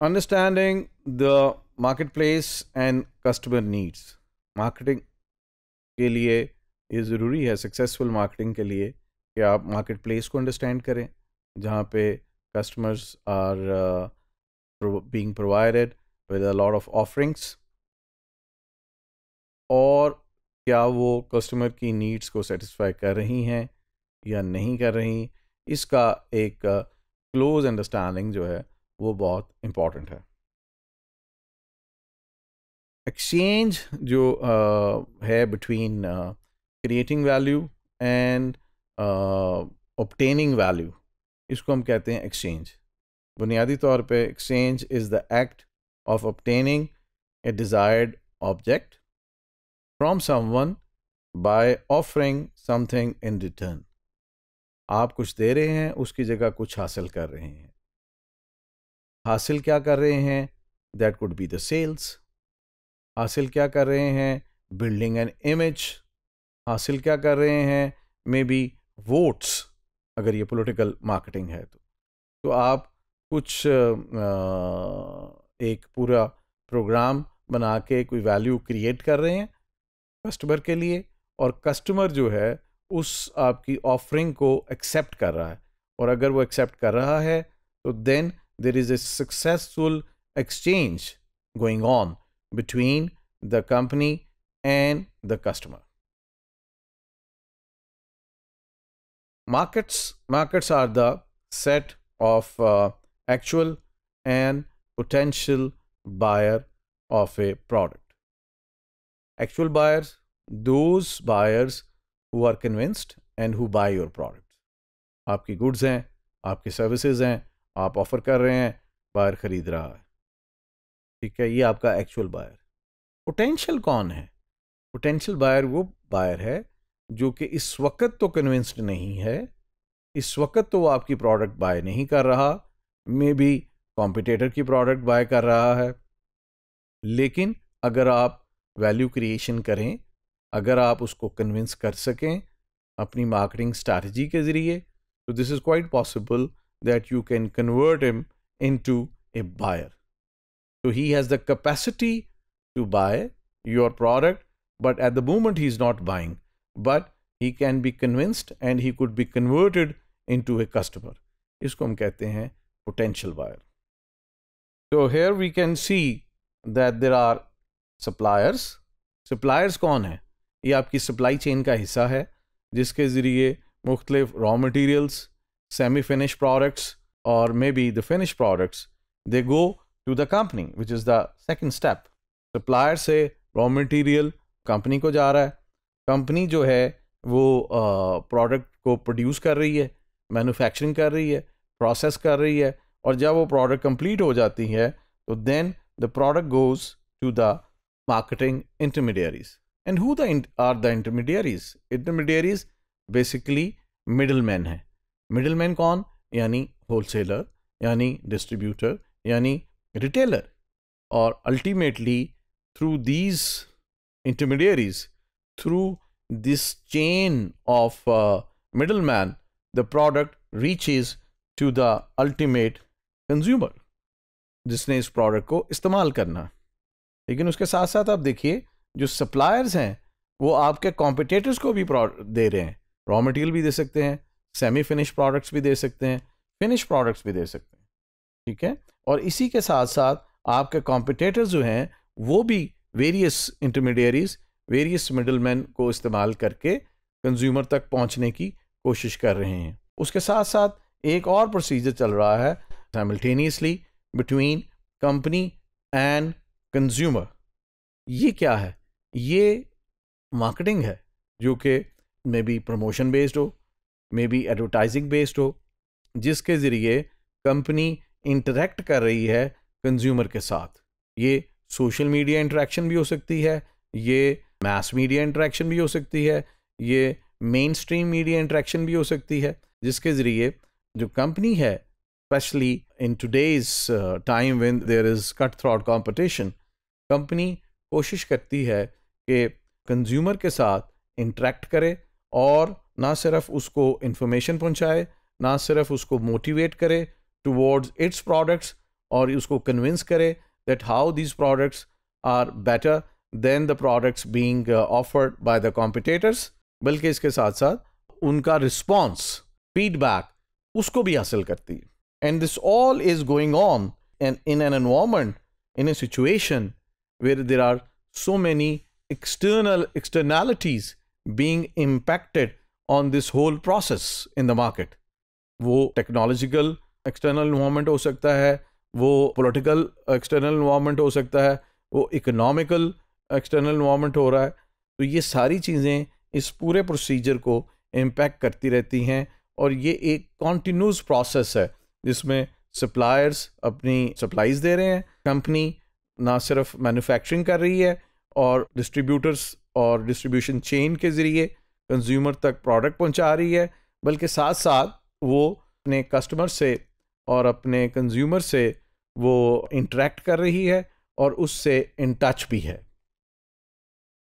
understanding the marketplace and customer needs marketing के लिए ये ज़रूरी है सक्सेसफुल मार्केटिंग के लिए कि आप मार्केट प्लेस को अंडरस्टैंड करें जहाँ पे customers are being provided with a lot of offerings और क्या वो कस्टमर की नीड्स को सेटिस्फाई कर रही हैं या नहीं कर रही इसका एक क्लोज uh, अंडरस्टैंडिंग जो है वो बहुत इम्पॉर्टेंट है एक्सचेंज जो uh, है between creating value and obtaining value इसको हम कहते हैं एक्सचेंज बुनियादी तौर पे exchange is the act of obtaining a desired object from someone by offering something in return आप कुछ दे रहे हैं उसकी जगह कुछ हासिल कर रहे हैं हासिल क्या कर रहे हैं that could be the sales हासिल क्या कर रहे हैं बिल्डिंग एन इमेज हासिल क्या कर रहे हैं मे बी वोट्स अगर ये पॉलिटिकल मार्केटिंग है तो तो आप कुछ आ, एक पूरा प्रोग्राम बना के कोई वैल्यू क्रिएट कर रहे हैं कस्टमर के लिए और कस्टमर जो है उस आपकी ऑफरिंग को एक्सेप्ट कर रहा है और अगर वो एक्सेप्ट कर रहा है तो then there is a successful exchange going on between the company and the customer. Markets, markets are the set of uh, actual and potential buyer of a product. Actual buyers, those buyers who are convinced and who buy your product. आपकी goods हैं आपकी services हैं आप offer कर रहे हैं buyer ख़रीद रहा है ठीक है ये आपका एक्चुअल बायर पोटेंशियल कौन है पोटेंशियल बायर वो बायर है जो कि इस वक्त तो कन्विंस्ड नहीं है इस वक्त तो वो आपकी प्रोडक्ट बाय नहीं कर रहा मे बी कॉम्पिटेटर की प्रोडक्ट बाय कर रहा है लेकिन अगर आप वैल्यू क्रिएशन करें अगर आप उसको कन्विंस कर सकें अपनी मार्केटिंग स्ट्रैटी के ज़रिए तो this is quite possible that you can convert him into a buyer. So he has the capacity to buy your product, but at the moment he's not buying. But he can be convinced and he could be converted into a customer. इसको हम कहते हैं potential buyer. So here we can see that there are suppliers. Suppliers कौन है ये आपकी supply chain का हिस्सा है जिसके ज़रिए मुख्तलिफ raw materials semi-finished products or maybe the finished products, they go to the company, which is the second step. Supplier से रॉ मटेरियल कंपनी को जा रहा है कंपनी जो है वो प्रोडक्ट uh, को प्रोड्यूस कर रही है मैन्युफैक्चरिंग कर रही है प्रोसेस कर रही है और जब वो प्रोडक्ट कंप्लीट हो जाती है तो then the product goes to the marketing intermediaries. And who the in, are the intermediaries? Intermediaries basically middlemen. Hai. Middleman कौन यानी होलसेलर यानी डिस्ट्रीब्यूटर यानी रिटेलर और ultimately through these through this chain of middleman the product reaches to the ultimate consumer जिसने इस product को इस्तेमाल करना लेकिन उसके साथ साथ आप देखिए जो सप्लायर्स हैं वो आपके कॉम्पिटेटर्स को भी दे रहे हैं रॉ मटेरियल भी दे सकते हैं सेमी फिनिश प्रोडक्ट्स भी दे सकते हैं फिनिश प्रोडक्ट्स भी दे सकते हैं ठीक है और इसी के साथ साथ आपके कॉम्पिटेटर जो हैं वो भी वेरियस इंटरमीडियरीज वेरियस मिडलमैन को इस्तेमाल करके कंज्यूमर तक पहुंचने की कोशिश कर रहे हैं उसके साथ साथ एक और प्रोसीजर चल रहा है simultaneously between company and consumer ये क्या है ये मार्केटिंग है जो कि मे बी प्रमोशन बेस्ड हो मे बी एडवर्टाइजिंग बेस्ड हो जिसके ज़रिए कंपनी इंटरेक्ट कर रही है कंज्यूमर के साथ ये सोशल मीडिया इंटरेक्शन भी हो सकती है ये मास मीडिया इंटरेक्शन भी हो सकती है ये मेन स्ट्रीम मीडिया इंटरेक्शन भी हो सकती है जिसके ज़रिए जो कंपनी है specially in today's time when there is cutthroat competition company कोशिश करती है कि कंज्यूमर के साथ इंटरेक्ट करे और ना सिर्फ उसको इन्फॉर्मेशन पहुंचाए ना सिर्फ उसको मोटिवेट करे टुवर्ड्स इट्स प्रोडक्ट्स और उसको कन्विंस करे that how these products are better than the products being offered by the competitors बल्कि इसके साथ साथ उनका रिस्पॉन्स फीडबैक उसको भी हासिल करती है and this all is going on and in an environment in a situation where there are so many external externalities being impacted on this whole process in the market वो technological external environment हो सकता है वो political external environment हो सकता है वो economical external environment हो रहा है तो ये सारी चीज़ें इस पूरे प्रोसीजर को इम्पैक्ट करती रहती हैं और ये एक कॉन्टीन्यूस प्रोसेस है जिसमें सप्लायर्स अपनी सप्लाईज दे रहे हैं कंपनी ना सिर्फ मैन्युफैक्चरिंग कर रही है और डिस्ट्रीब्यूटर्स और डिस्ट्रीब्यूशन चेन के ज़रिए कंज्यूमर तक प्रोडक्ट पहुंचा रही है बल्कि साथ साथ वो अपने कस्टमर से और अपने कंज्यूमर से वो इंटरेक्ट कर रही है और उससे इन टच भी है